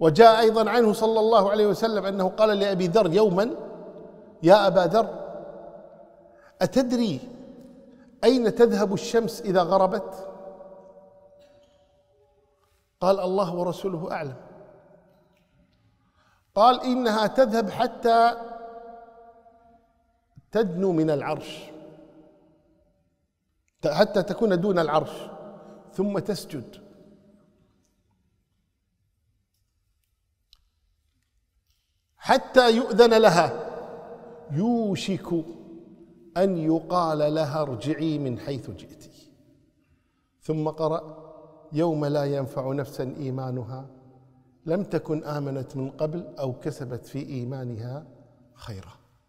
وجاء أيضا عنه صلى الله عليه وسلم أنه قال لأبي ذر يوما يا أبا ذر أتدري أين تذهب الشمس إذا غربت قال الله ورسوله أعلم قال إنها تذهب حتى تدنو من العرش حتى تكون دون العرش ثم تسجد حتى يؤذن لها يوشك أن يقال لها ارجعي من حيث جئت ثم قرأ يوم لا ينفع نفسا إيمانها لم تكن آمنت من قبل أو كسبت في إيمانها خيرًا